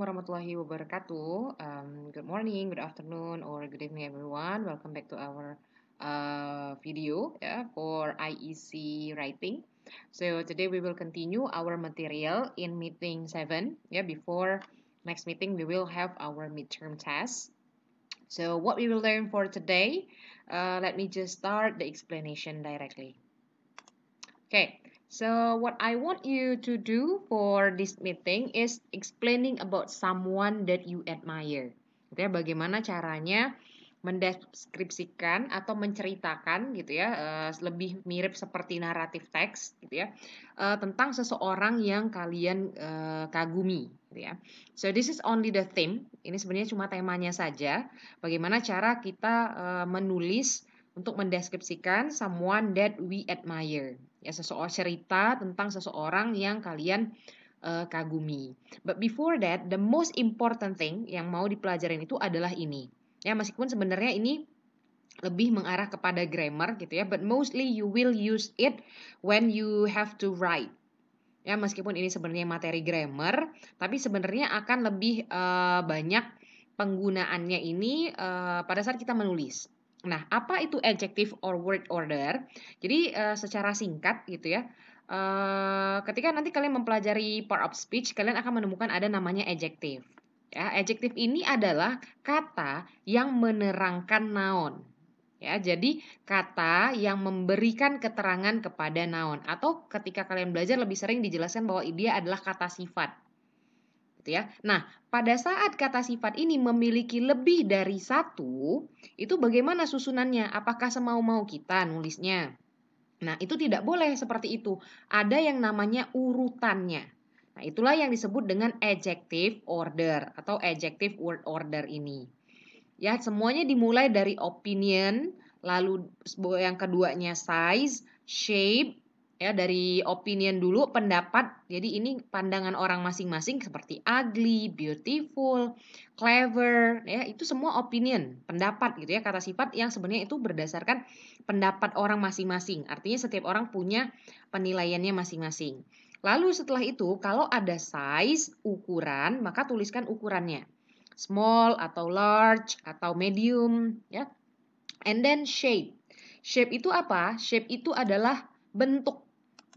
Assalamualaikum warahmatullahi wabarakatuh. Um, good morning, good afternoon, or good evening, everyone. Welcome back to our uh, video yeah, for IEC writing. So today we will continue our material in meeting seven. Yeah, before next meeting we will have our midterm test. So what we will learn for today, uh, let me just start the explanation directly. Okay, So what I want you to do for this meeting is explaining about someone that you admire. Gitu ya, bagaimana caranya mendeskripsikan atau menceritakan gitu ya, uh, lebih mirip seperti naratif teks gitu ya, uh, tentang seseorang yang kalian uh, kagumi gitu ya. So this is only the theme. Ini sebenarnya cuma temanya saja. Bagaimana cara kita uh, menulis untuk mendeskripsikan someone that we admire. Ya, seseorang cerita tentang seseorang yang kalian uh, kagumi. But before that, the most important thing yang mau dipelajarin itu adalah ini. Ya, meskipun sebenarnya ini lebih mengarah kepada grammar gitu ya, but mostly you will use it when you have to write. Ya, meskipun ini sebenarnya materi grammar, tapi sebenarnya akan lebih uh, banyak penggunaannya ini uh, pada saat kita menulis Nah, apa itu adjective or word order? Jadi uh, secara singkat gitu ya. Uh, ketika nanti kalian mempelajari part of speech, kalian akan menemukan ada namanya adjective. Ya, adjective ini adalah kata yang menerangkan noun. Ya, jadi kata yang memberikan keterangan kepada noun atau ketika kalian belajar lebih sering dijelaskan bahwa dia adalah kata sifat gitu ya. Nah, pada saat kata sifat ini memiliki lebih dari satu, itu bagaimana susunannya? Apakah semau-mau kita nulisnya? Nah, itu tidak boleh seperti itu. Ada yang namanya urutannya. Nah, itulah yang disebut dengan adjective order atau adjective word order ini. Ya, semuanya dimulai dari opinion, lalu yang keduanya size, shape, ya dari opinion dulu pendapat jadi ini pandangan orang masing-masing seperti ugly, beautiful, clever ya itu semua opinion pendapat gitu ya kata sifat yang sebenarnya itu berdasarkan pendapat orang masing-masing artinya setiap orang punya penilaiannya masing-masing lalu setelah itu kalau ada size ukuran maka tuliskan ukurannya small atau large atau medium ya and then shape shape itu apa shape itu adalah bentuk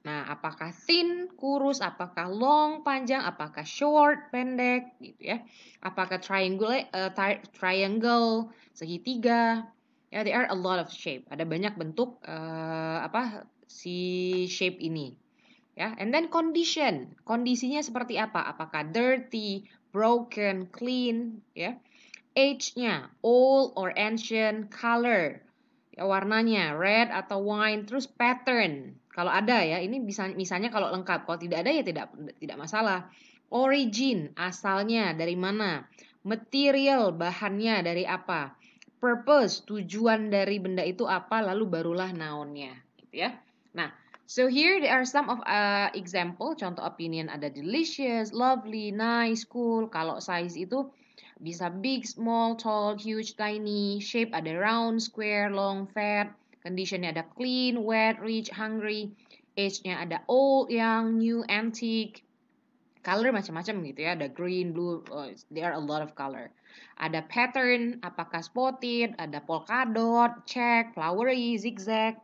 Nah, apakah thin, kurus, apakah long, panjang, apakah short, pendek, gitu ya. Apakah triangle, uh, triangle, segitiga. Ya, yeah, there are a lot of shape. Ada banyak bentuk uh, apa si shape ini. Ya, yeah. and then condition. Kondisinya seperti apa? Apakah dirty, broken, clean, ya. Yeah. Age-nya old or ancient, color, ya warnanya red atau wine, terus pattern, kalau ada ya, ini bisa misalnya kalau lengkap. Kalau tidak ada ya tidak tidak masalah. Origin asalnya dari mana? Material bahannya dari apa? Purpose tujuan dari benda itu apa? Lalu barulah naonnya gitu ya. Nah, so here there are some of uh, example. Contoh opinion ada delicious, lovely, nice, cool. Kalau size itu bisa big, small, tall, huge, tiny. Shape ada round, square, long, fat Conditionnya ada clean, wet, rich, hungry. Age-nya ada old, young, new, antique. Color macam-macam gitu ya, ada green, blue, Oh, there are a lot of color. Ada pattern, apakah spotted, ada polkadot, check, flowery, zigzag.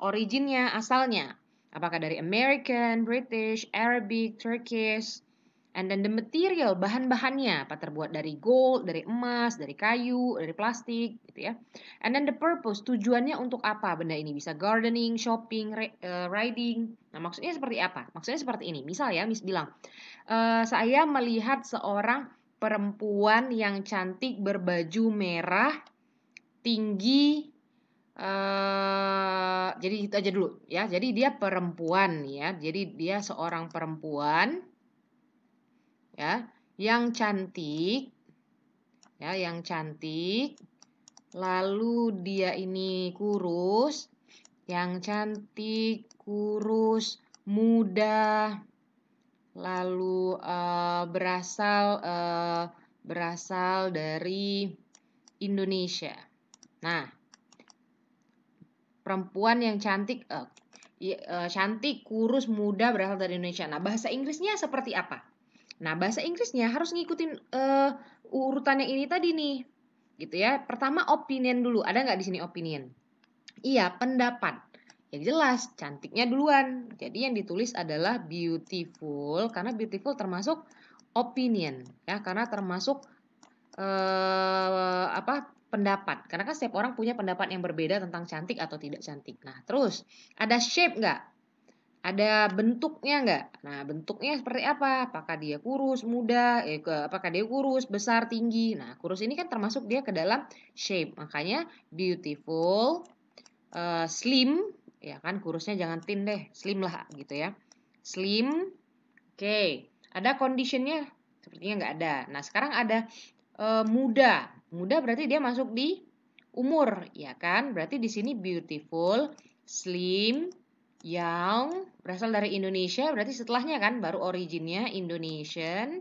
Originnya, asalnya, apakah dari American, British, Arabic, Turkish, And then the material, bahan-bahannya, apa terbuat dari gold, dari emas, dari kayu, dari plastik, gitu ya. And then the purpose, tujuannya untuk apa benda ini? Bisa gardening, shopping, eh, riding. Nah, maksudnya seperti apa? Maksudnya seperti ini. Misal ya, Miss bilang, e, saya melihat seorang perempuan yang cantik berbaju merah, tinggi, uh, jadi itu aja dulu ya. Jadi dia perempuan ya. Jadi dia seorang perempuan ya yang cantik ya yang cantik lalu dia ini kurus yang cantik kurus muda lalu uh, berasal uh, berasal dari Indonesia nah perempuan yang cantik uh, cantik kurus muda berasal dari Indonesia nah bahasa Inggrisnya seperti apa Nah, bahasa Inggrisnya harus ngikutin uh, urutannya ini tadi nih. Gitu ya. Pertama opinion dulu. Ada nggak di sini opinion? Iya, pendapat. Ya jelas, cantiknya duluan. Jadi yang ditulis adalah beautiful karena beautiful termasuk opinion ya, karena termasuk eh, apa? pendapat. Karena kan setiap orang punya pendapat yang berbeda tentang cantik atau tidak cantik. Nah, terus ada shape nggak? ada bentuknya nggak? Nah, bentuknya seperti apa? Apakah dia kurus, muda, eh, apakah dia kurus, besar, tinggi? Nah, kurus ini kan termasuk dia ke dalam shape. Makanya beautiful, uh, slim, ya kan kurusnya jangan thin deh, slim lah gitu ya. Slim, oke. Okay. Ada conditionnya? Sepertinya nggak ada. Nah, sekarang ada uh, muda. Muda berarti dia masuk di umur, ya kan? Berarti di sini beautiful, slim, yang berasal dari Indonesia berarti setelahnya kan baru originnya Indonesian.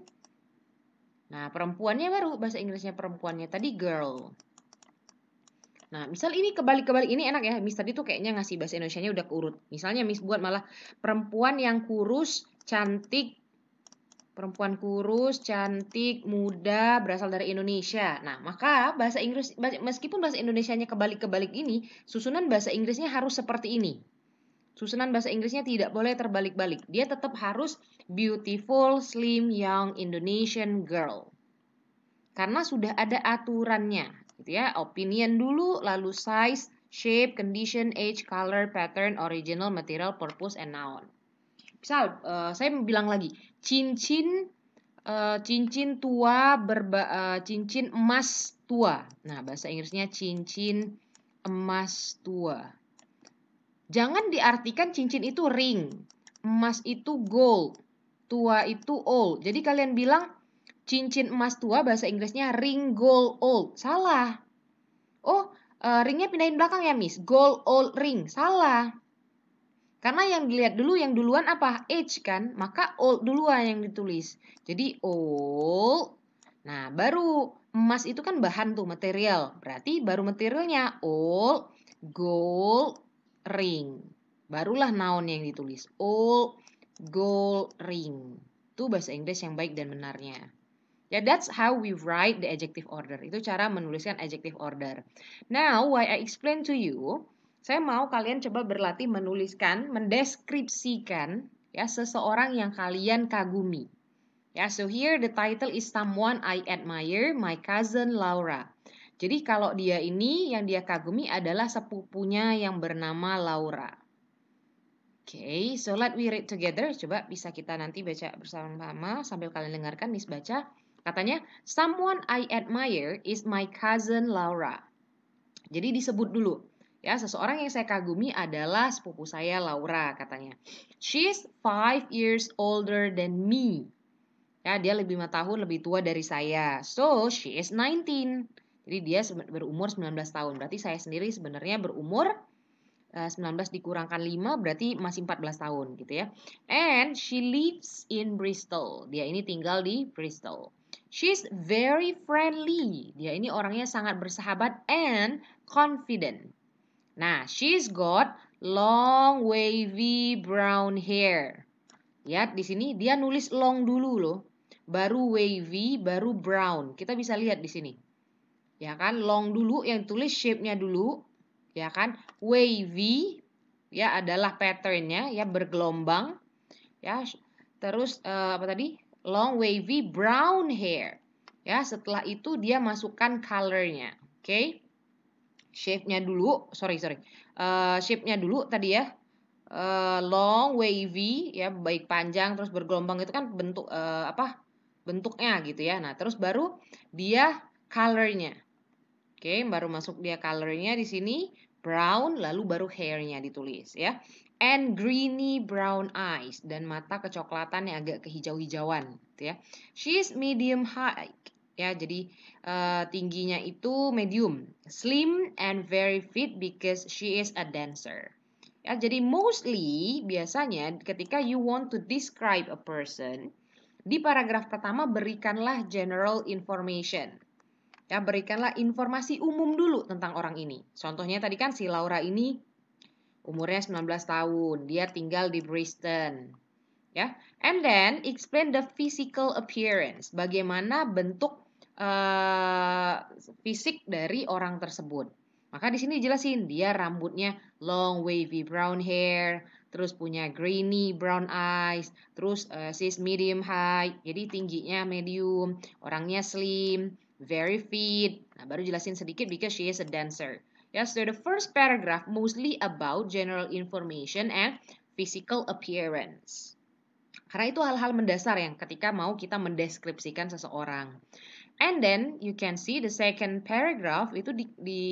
Nah, perempuannya baru bahasa Inggrisnya perempuannya tadi girl. Nah, misal ini kebalik-kebalik ini enak ya. Miss tadi tuh kayaknya ngasih bahasa Indonesia-nya udah keurut. Misalnya Miss buat malah perempuan yang kurus, cantik, perempuan kurus, cantik, muda, berasal dari Indonesia. Nah, maka bahasa Inggris meskipun bahasa Indonesia-nya kebalik-kebalik ini, susunan bahasa Inggrisnya harus seperti ini. Susunan bahasa Inggrisnya tidak boleh terbalik-balik. Dia tetap harus beautiful, slim, young Indonesian girl. Karena sudah ada aturannya, gitu ya. Opinion dulu, lalu size, shape, condition, age, color, pattern, original, material, purpose, and noun. Misal, uh, saya bilang lagi, cincin uh, cincin tua berba, uh, cincin emas tua. Nah, bahasa Inggrisnya cincin emas tua Jangan diartikan cincin itu ring, emas itu gold, tua itu old. Jadi kalian bilang cincin emas tua bahasa Inggrisnya ring gold old. Salah. Oh, eh, ringnya pindahin belakang ya, Miss. Gold old ring. Salah. Karena yang dilihat dulu yang duluan apa? Age kan? Maka old duluan yang ditulis. Jadi old. Nah, baru emas itu kan bahan tuh material. Berarti baru materialnya old, gold, ring. Barulah noun yang ditulis. Old gold ring. Itu bahasa Inggris yang baik dan benarnya. Ya, yeah, that's how we write the adjective order. Itu cara menuliskan adjective order. Now, why I explain to you, saya mau kalian coba berlatih menuliskan, mendeskripsikan ya seseorang yang kalian kagumi. Ya, so here the title is someone I admire, my cousin Laura. Jadi kalau dia ini yang dia kagumi adalah sepupunya yang bernama Laura. Oke, okay, so let we read together. Coba bisa kita nanti baca bersama-sama sambil kalian dengarkan Miss baca. Katanya, someone I admire is my cousin Laura. Jadi disebut dulu. Ya, seseorang yang saya kagumi adalah sepupu saya Laura katanya. She's five years older than me. Ya, dia lebih 5 tahun lebih tua dari saya. So, she is 19. Jadi dia berumur 19 tahun. Berarti saya sendiri sebenarnya berumur 19 eh, dikurangkan 5 berarti masih 14 tahun gitu ya. And she lives in Bristol. Dia ini tinggal di Bristol. She's very friendly. Dia ini orangnya sangat bersahabat and confident. Nah, she's got long wavy brown hair. ya di sini dia nulis long dulu loh. Baru wavy, baru brown. Kita bisa lihat di sini ya kan long dulu yang tulis shape-nya dulu ya kan wavy ya adalah patternnya ya bergelombang ya terus eh, apa tadi long wavy brown hair ya setelah itu dia masukkan color-nya, oke okay? shape-nya dulu sorry sorry uh, shape-nya dulu tadi ya uh, long wavy ya baik panjang terus bergelombang itu kan bentuk uh, apa bentuknya gitu ya nah terus baru dia colornya Oke, baru masuk dia colornya di sini brown lalu baru hairnya ditulis ya. And greeny brown eyes dan mata kecoklatan yang agak kehijau-hijauan gitu ya. She's medium height ya jadi uh, tingginya itu medium slim and very fit because she is a dancer ya jadi mostly biasanya ketika you want to describe a person di paragraf pertama berikanlah general information Ya, berikanlah informasi umum dulu tentang orang ini. Contohnya tadi kan si Laura ini umurnya 19 tahun, dia tinggal di Bristol. Ya. And then explain the physical appearance, bagaimana bentuk uh, fisik dari orang tersebut. Maka di sini jelasin dia rambutnya long wavy brown hair, terus punya greeny brown eyes, terus uh, eh, she's medium height, jadi tingginya medium, orangnya slim, very fit. Nah, baru jelasin sedikit because she is a dancer. Ya, yeah, so the first paragraph mostly about general information and physical appearance. Karena itu hal-hal mendasar yang ketika mau kita mendeskripsikan seseorang. And then you can see the second paragraph itu di, di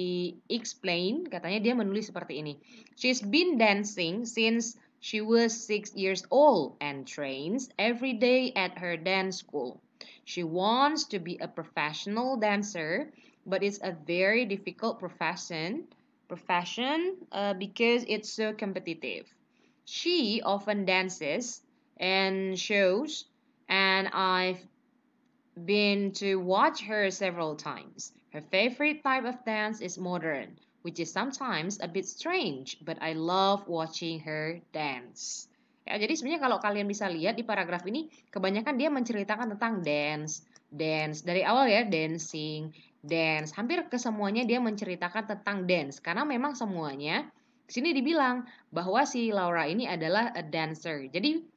explain katanya dia menulis seperti ini. She's been dancing since she was six years old and trains every day at her dance school. She wants to be a professional dancer, but it's a very difficult profession profession uh, because it's so competitive. She often dances and shows, and I've been to watch her several times. Her favorite type of dance is modern, which is sometimes a bit strange, but I love watching her dance. Ya, jadi sebenarnya kalau kalian bisa lihat di paragraf ini kebanyakan dia menceritakan tentang dance, dance dari awal ya dancing, dance. Hampir kesemuanya dia menceritakan tentang dance karena memang semuanya sini dibilang bahwa si Laura ini adalah a dancer. Jadi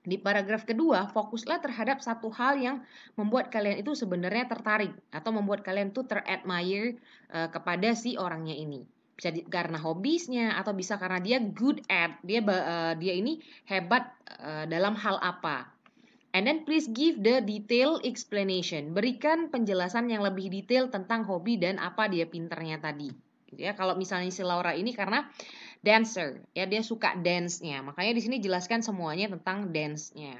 di paragraf kedua, fokuslah terhadap satu hal yang membuat kalian itu sebenarnya tertarik atau membuat kalian tuh teradmire uh, kepada si orangnya ini bisa di, karena hobisnya atau bisa karena dia good at dia uh, dia ini hebat uh, dalam hal apa And then please give the detail explanation. Berikan penjelasan yang lebih detail tentang hobi dan apa dia pinternya tadi. Gitu ya, kalau misalnya si Laura ini karena dancer, ya dia suka dance-nya. Makanya di sini jelaskan semuanya tentang dance-nya.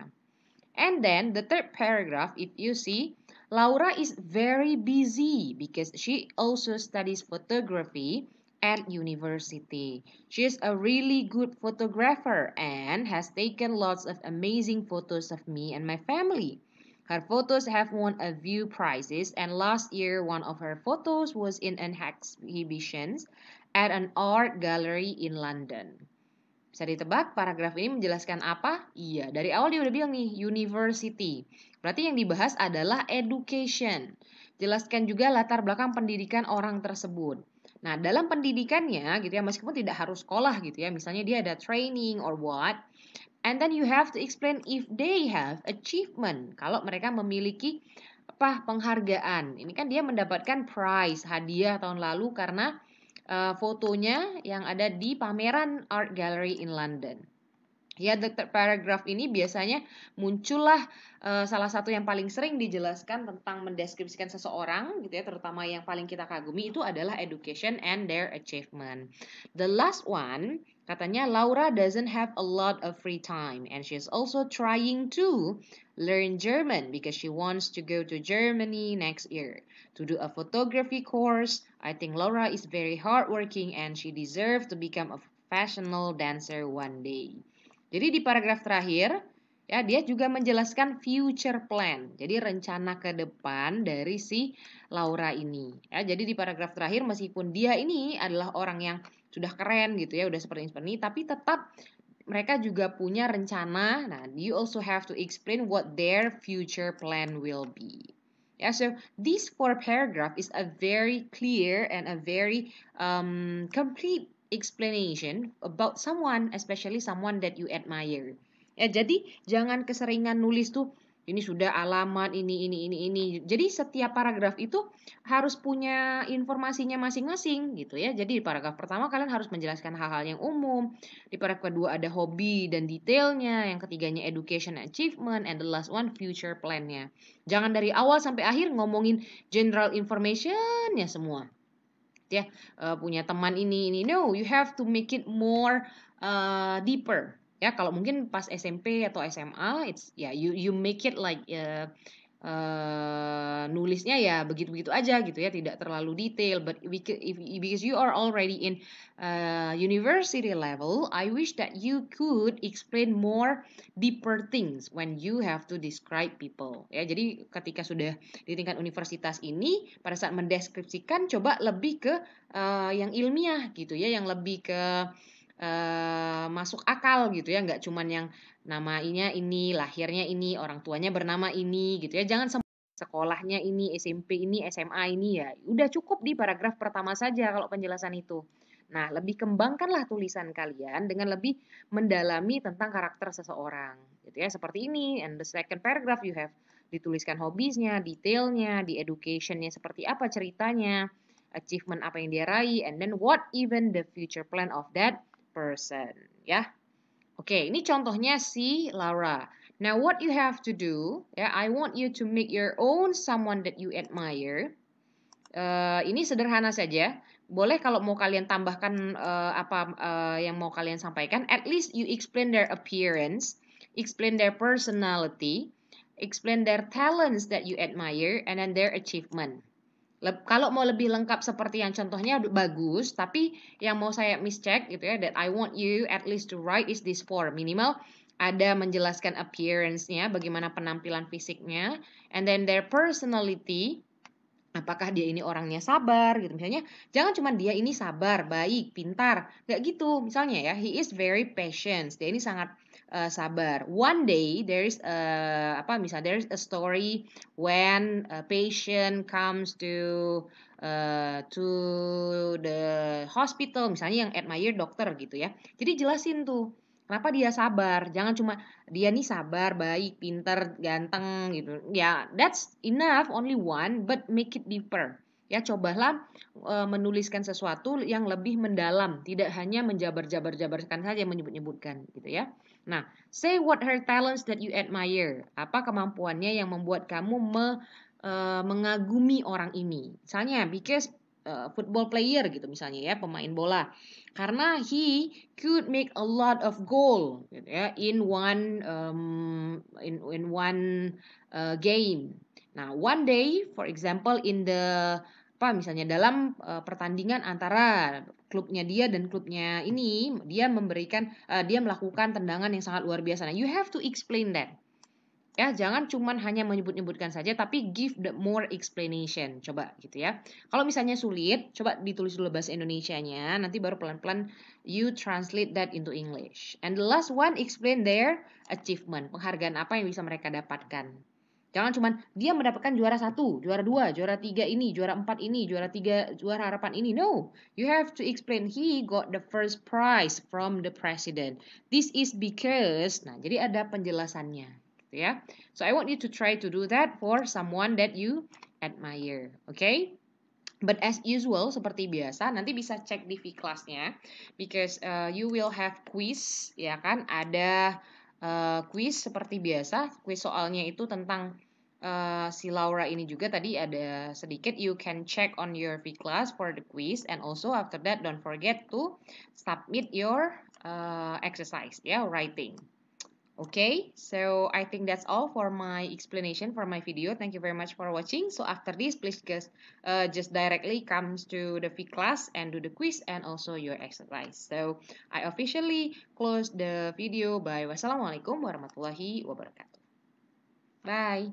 And then the third paragraph, if you see, Laura is very busy because she also studies photography at university. She is a really good photographer and has taken lots of amazing photos of me and my family. Her photos have won a few prizes, and last year one of her photos was in an exhibition at an art gallery in London. Bisa ditebak paragraf ini menjelaskan apa? Iya, dari awal dia udah bilang nih university. Berarti yang dibahas adalah education. Jelaskan juga latar belakang pendidikan orang tersebut. Nah, dalam pendidikannya gitu ya, meskipun tidak harus sekolah gitu ya, misalnya dia ada training or what, and then you have to explain if they have achievement. Kalau mereka memiliki apa penghargaan, ini kan dia mendapatkan prize hadiah tahun lalu karena uh, fotonya yang ada di pameran art gallery in London. Ya, dokter paragraf ini biasanya muncullah e, salah satu yang paling sering dijelaskan tentang mendeskripsikan seseorang, gitu ya, terutama yang paling kita kagumi itu adalah education and their achievement. The last one katanya Laura doesn't have a lot of free time and she is also trying to learn German because she wants to go to Germany next year to do a photography course. I think Laura is very hardworking and she deserves to become a professional dancer one day. Jadi di paragraf terakhir ya dia juga menjelaskan future plan jadi rencana ke depan dari si Laura ini ya jadi di paragraf terakhir meskipun dia ini adalah orang yang sudah keren gitu ya udah seperti ini tapi tetap mereka juga punya rencana nah you also have to explain what their future plan will be yeah so this four paragraph is a very clear and a very um, complete explanation about someone, especially someone that you admire. Ya, jadi jangan keseringan nulis tuh ini sudah alamat ini ini ini ini. Jadi setiap paragraf itu harus punya informasinya masing-masing gitu ya. Jadi di paragraf pertama kalian harus menjelaskan hal-hal yang umum. Di paragraf kedua ada hobi dan detailnya. Yang ketiganya education achievement and the last one future plan-nya. Jangan dari awal sampai akhir ngomongin general information nya semua ya uh, punya teman ini ini no you have to make it more uh, deeper ya kalau mungkin pas SMP atau SMA it's ya yeah, you you make it like uh, uh, nulisnya ya begitu-begitu aja gitu ya, tidak terlalu detail. But because you are already in uh, university level, I wish that you could explain more deeper things when you have to describe people. Ya, jadi ketika sudah di tingkat universitas ini, pada saat mendeskripsikan, coba lebih ke uh, yang ilmiah gitu ya, yang lebih ke uh, masuk akal gitu ya, nggak cuman yang namanya ini, lahirnya ini, orang tuanya bernama ini gitu ya. Jangan semua sekolahnya ini, SMP ini, SMA ini ya. Udah cukup di paragraf pertama saja kalau penjelasan itu. Nah, lebih kembangkanlah tulisan kalian dengan lebih mendalami tentang karakter seseorang. Gitu ya, seperti ini. And the second paragraph you have dituliskan hobisnya, detailnya, di educationnya seperti apa ceritanya, achievement apa yang dia raih, and then what even the future plan of that person. Ya, Oke, ini contohnya si Laura. Now what you have to do, ya, yeah, I want you to make your own someone that you admire. Uh, ini sederhana saja. Boleh kalau mau kalian tambahkan uh, apa uh, yang mau kalian sampaikan, at least you explain their appearance, explain their personality, explain their talents that you admire, and then their achievement. Le kalau mau lebih lengkap seperti yang contohnya bagus, tapi yang mau saya mischeck gitu ya, that I want you at least to write is this for Minimal ada menjelaskan appearance-nya, bagaimana penampilan fisiknya, and then their personality, apakah dia ini orangnya sabar gitu misalnya. Jangan cuma dia ini sabar, baik, pintar, nggak gitu. Misalnya ya, he is very patient. Dia ini sangat uh, sabar. One day there is a, apa misalnya there is a story when a patient comes to uh, to the hospital misalnya yang admire dokter gitu ya. Jadi jelasin tuh Kenapa dia sabar? Jangan cuma dia nih sabar, baik, pinter, ganteng gitu. Ya, that's enough only one, but make it deeper ya cobalah e, menuliskan sesuatu yang lebih mendalam tidak hanya menjabar-jabar-jabarkan saja menyebut-nyebutkan gitu ya Nah, say what her talents that you admire. Apa kemampuannya yang membuat kamu me, uh, mengagumi orang ini? Misalnya, because uh, football player gitu misalnya ya, pemain bola. Karena he could make a lot of goal gitu ya in one um, in in one uh, game. Nah, one day, for example, in the apa misalnya dalam uh, pertandingan antara klubnya dia dan klubnya ini dia memberikan uh, dia melakukan tendangan yang sangat luar biasa. Nah, you have to explain that. Ya, jangan cuman hanya menyebut-nyebutkan saja tapi give the more explanation. Coba gitu ya. Kalau misalnya sulit, coba ditulis dulu bahasa Indonesianya, nanti baru pelan-pelan you translate that into English. And the last one explain their achievement, penghargaan apa yang bisa mereka dapatkan. Jangan cuman dia mendapatkan juara satu, juara dua, juara tiga ini, juara empat ini, juara tiga, juara harapan ini. No, you have to explain he got the first prize from the president. This is because. Nah, jadi ada penjelasannya, gitu ya. So I want you to try to do that for someone that you admire, okay? But as usual, seperti biasa, nanti bisa cek di V classnya, because uh, you will have quiz, ya kan? Ada uh, seperti biasa. Kuis soalnya itu tentang uh, si Laura ini juga tadi ada sedikit you can check on your V class for the quiz and also after that don't forget to submit your uh, exercise ya yeah, writing. Okay, so I think that's all for my explanation for my video. Thank you very much for watching. So after this, please just, uh, just directly comes to the V class and do the quiz and also your exercise. So I officially close the video by wassalamualaikum warahmatullahi wabarakatuh. Bye.